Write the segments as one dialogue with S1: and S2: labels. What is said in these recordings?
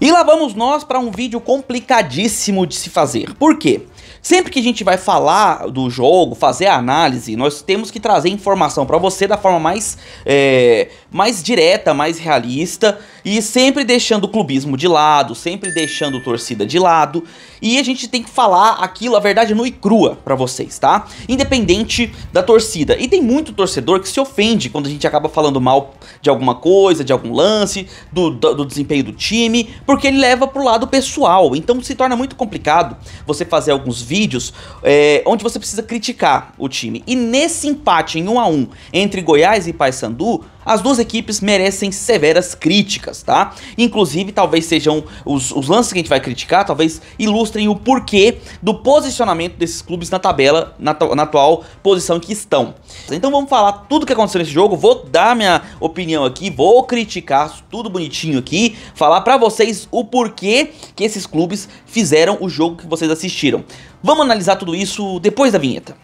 S1: E lá vamos nós para um vídeo complicadíssimo de se fazer. Por quê? Sempre que a gente vai falar do jogo, fazer a análise, nós temos que trazer informação para você da forma mais, é, mais direta, mais realista e sempre deixando o clubismo de lado, sempre deixando a torcida de lado e a gente tem que falar aquilo, a verdade nua e crua para vocês, tá? Independente da torcida. E tem muito torcedor que se ofende quando a gente acaba falando mal de alguma coisa, de algum lance, do, do, do desempenho do time, porque ele leva pro lado pessoal. Então se torna muito complicado você fazer alguns vídeos é, onde você precisa criticar o time. E nesse empate em 1 um a 1 um, entre Goiás e Paysandu, as duas equipes merecem severas críticas, tá? Inclusive, talvez sejam os, os lances que a gente vai criticar, talvez ilustrem o porquê do posicionamento desses clubes na tabela, na, na atual posição que estão. Então vamos falar tudo que aconteceu nesse jogo, vou dar minha opinião aqui, vou criticar tudo bonitinho aqui, falar para vocês o porquê que esses clubes fizeram o jogo que vocês assistiram. Vamos analisar tudo isso depois da vinheta.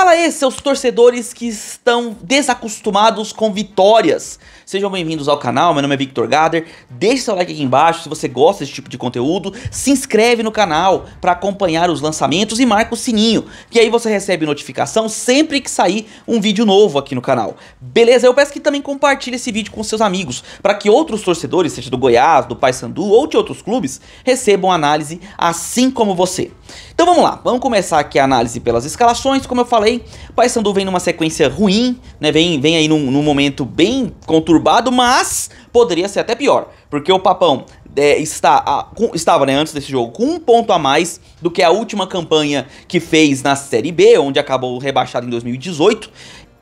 S1: Fala aí, seus torcedores que estão desacostumados com vitórias. Sejam bem-vindos ao canal, meu nome é Victor Gader. Deixe seu like aqui embaixo se você gosta desse tipo de conteúdo. Se inscreve no canal para acompanhar os lançamentos e marca o sininho, que aí você recebe notificação sempre que sair um vídeo novo aqui no canal. Beleza? Eu peço que também compartilhe esse vídeo com seus amigos, para que outros torcedores, seja do Goiás, do Paysandu ou de outros clubes, recebam análise assim como você. Então vamos lá, vamos começar aqui a análise pelas escalações, como eu falei, falei, Paysandu vem numa sequência ruim, né? Vem, vem aí num, num momento bem conturbado, mas poderia ser até pior, porque o Papão é, está a, com, estava né, antes desse jogo com um ponto a mais do que a última campanha que fez na Série B, onde acabou rebaixado em 2018.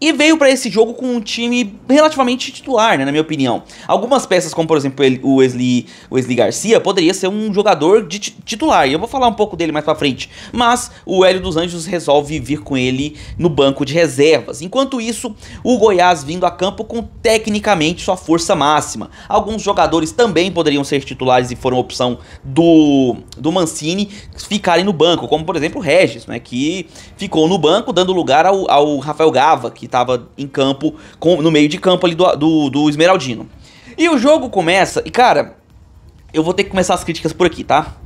S1: E veio para esse jogo com um time relativamente titular, né, na minha opinião. Algumas peças, como por exemplo o Wesley, Wesley Garcia, poderia ser um jogador de titular. E eu vou falar um pouco dele mais pra frente. Mas o Hélio dos Anjos resolve vir com ele no banco de reservas. Enquanto isso, o Goiás vindo a campo com tecnicamente sua força máxima. Alguns jogadores também poderiam ser titulares e foram opção do, do Mancini ficarem no banco, como por exemplo o Regis, né, que ficou no banco dando lugar ao, ao Rafael Gava, que estava em campo, com, no meio de campo ali do, do, do Esmeraldino. E o jogo começa, e cara, eu vou ter que começar as críticas por aqui, tá?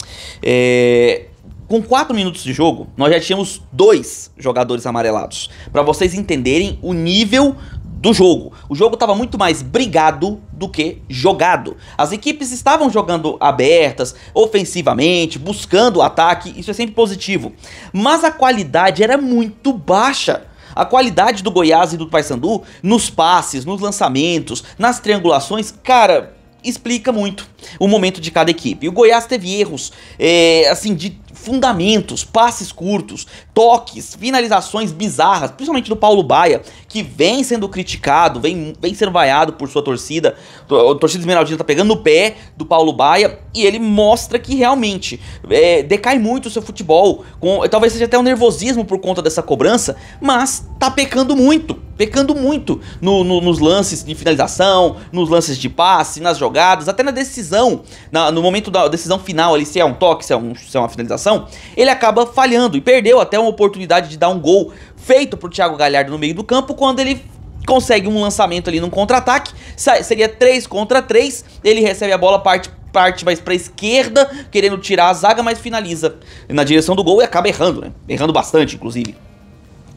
S1: É, com 4 minutos de jogo, nós já tínhamos dois jogadores amarelados. para vocês entenderem o nível do jogo. O jogo estava muito mais brigado do que jogado. As equipes estavam jogando abertas, ofensivamente, buscando ataque, isso é sempre positivo. Mas a qualidade era muito baixa. A qualidade do Goiás e do Paysandu nos passes, nos lançamentos, nas triangulações, cara, explica muito o momento de cada equipe. O Goiás teve erros, é, assim, de fundamentos, passes curtos, toques, finalizações bizarras, principalmente do Paulo Baia, que vem sendo criticado, vem, vem sendo vaiado por sua torcida. A torcida esmeraldina tá pegando o pé do Paulo Baia e ele mostra que realmente é, decai muito o seu futebol. Com, talvez seja até um nervosismo por conta dessa cobrança, mas tá pecando muito pecando muito no, no, nos lances de finalização, nos lances de passe, nas jogadas, até na decisão, na, no momento da decisão final ali, se é um toque, se é, um, se é uma finalização, ele acaba falhando e perdeu até uma oportunidade de dar um gol feito pro Thiago Galhardo no meio do campo quando ele consegue um lançamento ali num contra-ataque, seria 3 contra 3, ele recebe a bola, parte parte mais pra esquerda, querendo tirar a zaga, mas finaliza na direção do gol e acaba errando, né? Errando bastante, inclusive.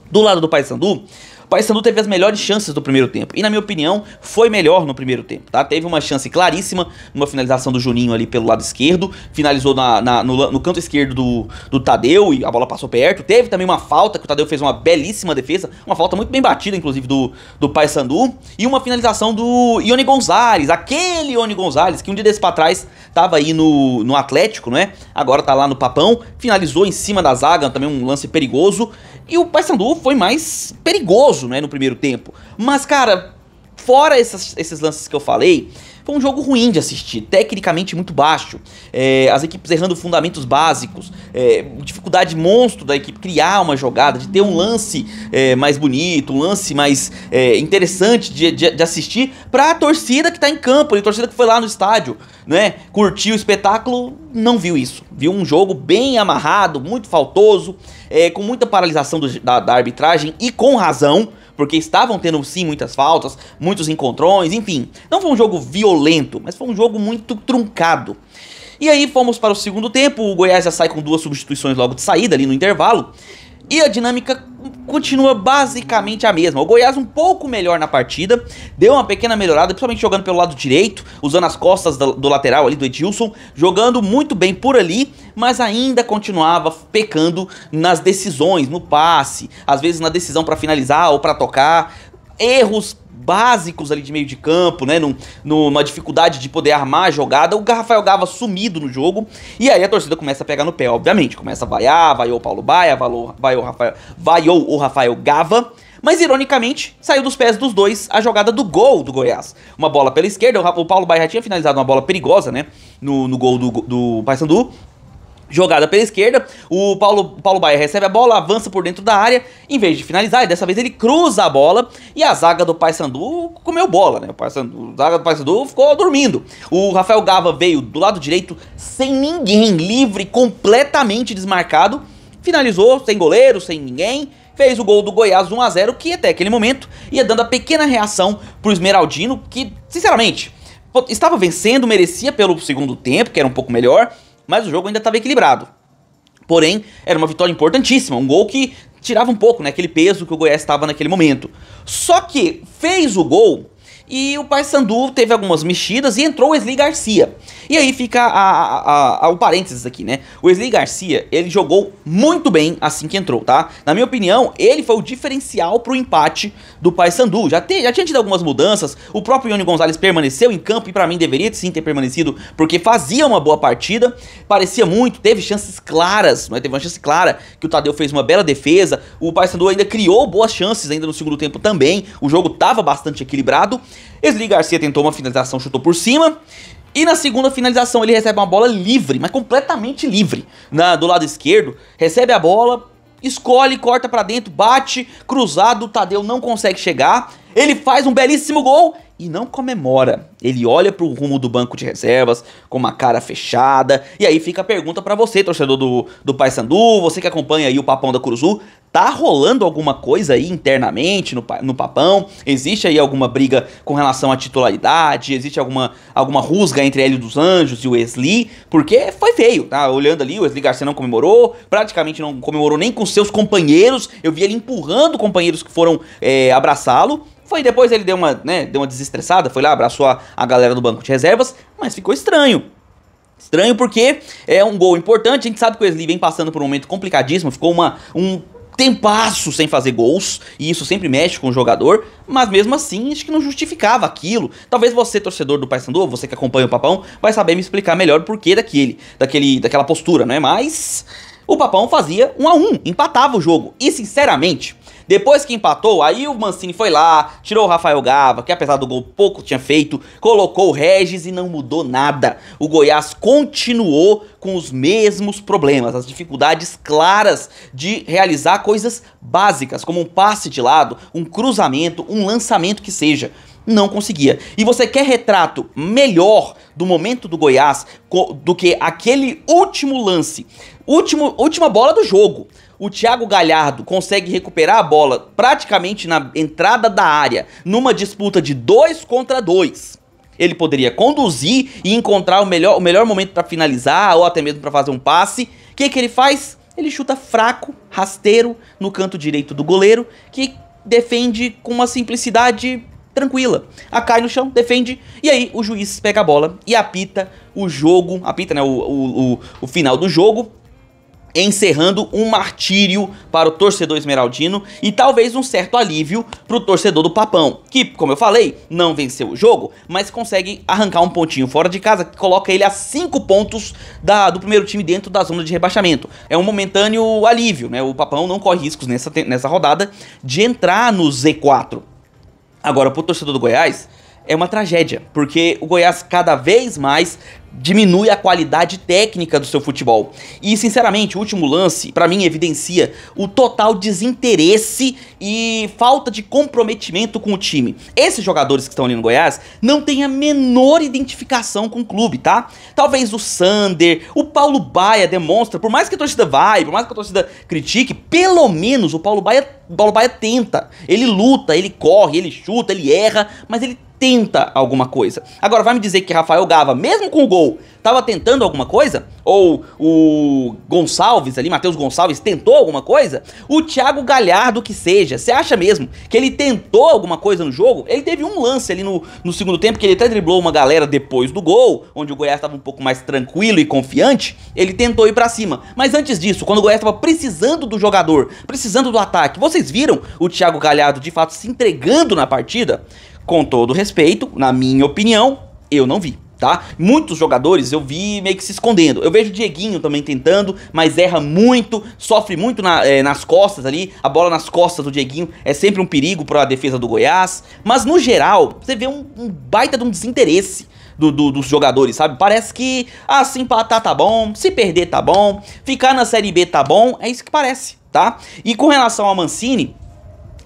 S1: Do lado do Paysandu, Paysandu teve as melhores chances do primeiro tempo. E na minha opinião, foi melhor no primeiro tempo, tá? Teve uma chance claríssima numa finalização do Juninho ali pelo lado esquerdo. Finalizou na, na no, no, canto esquerdo do, do Tadeu e a bola passou perto. Teve também uma falta, que o Tadeu fez uma belíssima defesa. Uma falta muito bem batida, inclusive, do, do Paysandu. E uma finalização do Ione Gonzalez. Aquele Ione Gonzalez que um dia desse pra trás tava aí no, no Atlético, né? Agora tá lá no Papão. Finalizou em cima da zaga, também um lance perigoso. E o Paysandu foi mais perigoso horroroso, né, no primeiro tempo. Mas, cara, fora essas, esses lances que eu falei, foi um jogo ruim de assistir, tecnicamente muito baixo. É, as equipes errando fundamentos básicos, é, dificuldade monstro da equipe criar uma jogada, de ter um lance é, mais bonito, um lance mais é, interessante de, de, de assistir para a torcida que está em campo, a torcida que foi lá no estádio, né? Curtiu o espetáculo, não viu isso. Viu um jogo bem amarrado, muito faltoso, é, com muita paralisação do, da, da arbitragem e com razão porque estavam tendo sim muitas faltas, muitos encontrões, enfim. Não foi um jogo violento, mas foi um jogo muito truncado. E aí fomos para o segundo tempo, o Goiás já sai com duas substituições logo de saída ali no intervalo. E a dinâmica continua basicamente a mesma. O Goiás um pouco melhor na partida, deu uma pequena melhorada, principalmente jogando pelo lado direito, usando as costas do, do lateral ali do Edilson, jogando muito bem por ali, mas ainda continuava pecando nas decisões, no passe, às vezes na decisão para finalizar ou para tocar, erros básicos ali de meio de campo, né? numa dificuldade de poder armar a jogada. O Rafael Gava sumido no jogo. E aí a torcida começa a pegar no pé, obviamente. Começa a vaiar, vaiou o Paulo Baia, vaiou, o Rafael, vaiou o Rafael Gava. Mas, ironicamente, saiu dos pés dos dois a jogada do gol do Goiás. Uma bola pela esquerda, o Paulo Baia tinha finalizado uma bola perigosa, né? No, no gol do, do Paysandu. Jogada pela esquerda, o Paulo, Paulo Baia recebe a bola, avança por dentro da área, em vez de finalizar, dessa vez ele cruza a bola e a zaga do Paysandu comeu bola, né? O Paysandu, a zaga do Paysandu ficou dormindo. O Rafael Gava veio do lado direito sem ninguém, livre, completamente desmarcado, finalizou sem goleiro, sem ninguém, fez o gol do Goiás 1 a 0, que até aquele momento ia dando a pequena reação pro Esmeraldino, que, sinceramente, estava vencendo, merecia pelo segundo tempo, que era um pouco melhor, mas o jogo ainda estava equilibrado. Porém, era uma vitória importantíssima, um gol que tirava um pouco né, aquele peso que o Goiás estava naquele momento. Só que fez o gol e o Paysandu teve algumas mexidas e entrou o Wesley Garcia. E aí fica a, a, a, o parênteses aqui, né? O Wesley Garcia, ele jogou muito bem assim que entrou, tá? Na minha opinião, ele foi o diferencial pro empate do Paysandu. Já, te, já tinha tido algumas mudanças, o próprio Ione Gonzalez permaneceu em campo e para mim deveria sim ter permanecido, porque fazia uma boa partida, parecia muito, teve chances claras, né? teve uma chance clara que o Tadeu fez uma bela defesa, o Paysandu ainda criou boas chances ainda no segundo tempo também, o jogo tava bastante equilibrado, Esli Garcia tentou uma finalização, chutou por cima. E na segunda finalização ele recebe uma bola livre, mas completamente livre. Na, do lado esquerdo, recebe a bola, escolhe, corta para dentro, bate, cruzado, o Tadeu não consegue chegar. Ele faz um belíssimo gol e não comemora. Ele olha para o rumo do banco de reservas com uma cara fechada. E aí fica a pergunta para você, torcedor do, do Paysandu, você que acompanha aí o Papão da Curuzu, tá rolando alguma coisa aí internamente no, no Papão? Existe aí alguma briga com relação à titularidade? Existe alguma, alguma rusga entre Hélio dos Anjos e o Wesley? Porque foi feio, tá? Olhando ali, o Wesley Garcia não comemorou, praticamente não comemorou nem com seus companheiros. Eu vi ele empurrando companheiros que foram é, abraçá-lo. Foi depois ele deu uma, né, deu uma desestressada, foi lá, abraçou a, a galera do banco de reservas, mas ficou estranho. Estranho porque é um gol importante, a gente sabe que o Wesley vem passando por um momento complicadíssimo, ficou uma, um tempasso sem fazer gols, e isso sempre mexe com o jogador, mas mesmo assim acho que não justificava aquilo. Talvez você, torcedor do Paysandu, você que acompanha o Papão, vai saber me explicar melhor o porquê daquele, daquele, daquela postura, não é? Mas o Papão fazia um a um, empatava o jogo. E sinceramente, depois que empatou, aí o Mancini foi lá, tirou o Rafael Gava, que apesar do gol pouco tinha feito, colocou o Regis e não mudou nada. O Goiás continuou com os mesmos problemas, as dificuldades claras de realizar coisas básicas, como um passe de lado, um cruzamento, um lançamento que seja não conseguia. E você quer retrato melhor do momento do Goiás do que aquele último lance, último, última bola do jogo. O Thiago Galhardo consegue recuperar a bola praticamente na entrada da área, numa disputa de dois contra dois. Ele poderia conduzir e encontrar o melhor, o melhor momento para finalizar ou até mesmo para fazer um passe. O que, que ele faz? Ele chuta fraco, rasteiro, no canto direito do goleiro, que defende com uma simplicidade tranquila. A cai no chão, defende, e aí o juiz pega a bola e apita o jogo, apita né, o, o, o, o final do jogo, encerrando um martírio para o torcedor esmeraldino e talvez um certo alívio para o torcedor do Papão, que, como eu falei, não venceu o jogo, mas consegue arrancar um pontinho fora de casa que coloca ele a 5 pontos da, do primeiro time dentro da zona de rebaixamento. É um momentâneo alívio, né? O Papão não corre riscos nessa, nessa rodada de entrar no Z4. Agora, pro torcedor do Goiás, é uma tragédia, porque o Goiás cada vez mais diminui a qualidade técnica do seu futebol. E, sinceramente, o último lance, para mim, evidencia o total desinteresse e falta de comprometimento com o time. Esses jogadores que estão ali no Goiás não têm a menor identificação com o clube, tá? Talvez o Sander, o Paulo Baia demonstra, por mais que a torcida vai, por mais que a torcida critique, pelo menos o Paulo Baia, o Paulo Baia tenta. Ele luta, ele corre, ele chuta, ele erra, mas ele tenta alguma coisa. Agora, vai me dizer que Rafael Gava, mesmo com o gol, estava tentando alguma coisa? Ou o Gonçalves ali, Matheus Gonçalves, tentou alguma coisa? O Thiago Galhardo que seja, você acha mesmo que ele tentou alguma coisa no jogo? Ele teve um lance ali no, no segundo tempo, que ele até driblou uma galera depois do gol, onde o Goiás estava um pouco mais tranquilo e confiante, ele tentou ir para cima. Mas antes disso, quando o Goiás estava precisando do jogador, precisando do ataque, vocês viram o Thiago Galhardo de fato se entregando na partida? com todo respeito, na minha opinião, eu não vi. Tá? Muitos jogadores eu vi meio que se escondendo. Eu vejo o Dieguinho também tentando, mas erra muito, sofre muito na, é, nas costas ali. A bola nas costas do Dieguinho é sempre um perigo para a defesa do Goiás. Mas no geral, você vê um, um baita de um desinteresse. Do, do, dos jogadores, sabe? Parece que, ah, se empatar tá bom, se perder tá bom, ficar na Série B tá bom, é isso que parece, tá? E com relação a Mancini,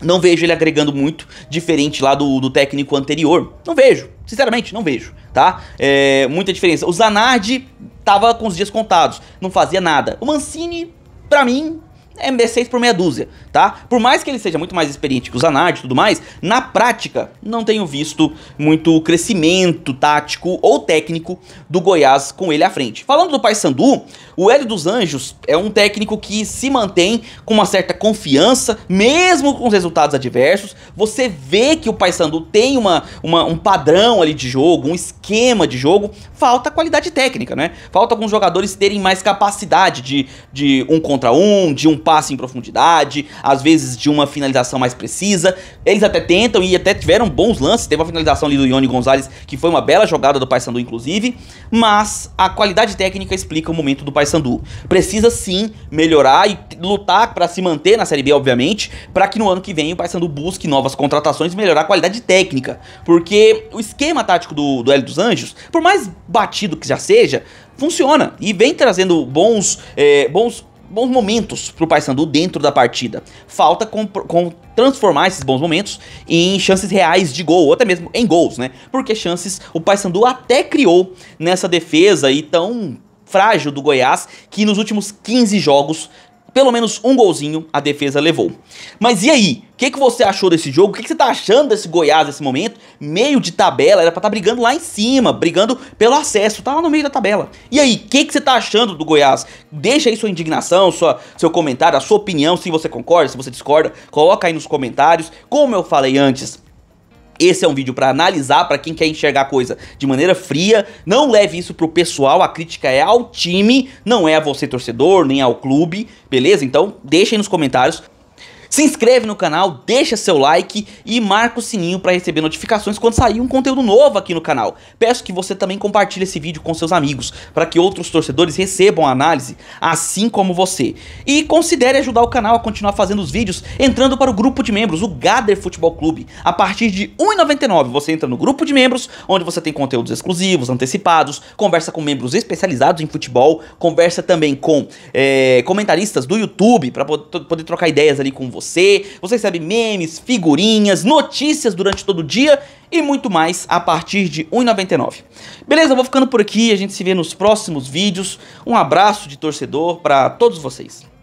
S1: não vejo ele agregando muito, diferente lá do, do técnico anterior. Não vejo, sinceramente, não vejo, tá? É, muita diferença. O Zanardi tava com os dias contados, não fazia nada. O Mancini, pra mim, MB 6 por meia dúzia, tá? Por mais que ele seja muito mais experiente que o Zanard e tudo mais, na prática não tenho visto muito crescimento tático ou técnico do Goiás com ele à frente. Falando do Paysandu, o Hélio dos Anjos é um técnico que se mantém com uma certa confiança, mesmo com os resultados adversos. Você vê que o Paysandu tem uma, uma, um padrão ali de jogo, um esquema de jogo. Falta qualidade técnica, né? Falta alguns jogadores terem mais capacidade de, de um contra um, de um passe em profundidade, às vezes de uma finalização mais precisa. Eles até tentam e até tiveram bons lances. Teve uma finalização ali do Ione Gonzalez, que foi uma bela jogada do Paysandu, inclusive. Mas a qualidade técnica explica o momento do Paysandu. Precisa sim melhorar e lutar para se manter na Série B, obviamente, para que no ano que vem o Paysandu busque novas contratações e melhorar a qualidade técnica. Porque o esquema tático do, do Hélio dos Anjos, por mais batido que já seja, funciona e vem trazendo bons, é, bons bons momentos para o Paysandu dentro da partida. Falta com, com transformar esses bons momentos em chances reais de gol, ou até mesmo em gols, né? Porque chances o Paysandu até criou nessa defesa e tão frágil do Goiás que nos últimos 15 jogos pelo menos um golzinho a defesa levou. Mas e aí? O que, que você achou desse jogo? O que, que você tá achando desse Goiás nesse momento? meio de tabela, era pra estar tá brigando lá em cima, brigando pelo acesso, tá lá no meio da tabela. E aí, o que, que você tá achando do Goiás? Deixa aí sua indignação, sua, seu comentário, a sua opinião, se você concorda, se você discorda, coloca aí nos comentários. Como eu falei antes, esse é um vídeo para analisar, para quem quer enxergar a coisa de maneira fria. Não leve isso pro pessoal, a crítica é ao time, não é a você torcedor, nem ao clube, beleza? Então, aí nos comentários se inscreve no canal, deixa seu like e marca o sininho para receber notificações quando sair um conteúdo novo aqui no canal. Peço que você também compartilhe esse vídeo com seus amigos, para que outros torcedores recebam a análise, assim como você. E considere ajudar o canal a continuar fazendo os vídeos entrando para o grupo de membros, o Gader Futebol Clube. A partir de R$ 1,99 você entra no grupo de membros, onde você tem conteúdos exclusivos, antecipados, conversa com membros especializados em futebol, conversa também com é, comentaristas do YouTube, para poder trocar ideias ali com você você, você recebe memes, figurinhas, notícias durante todo o dia e muito mais a partir de R$ 1,99. Beleza, vou ficando por aqui, a gente se vê nos próximos vídeos. Um abraço de torcedor para todos vocês.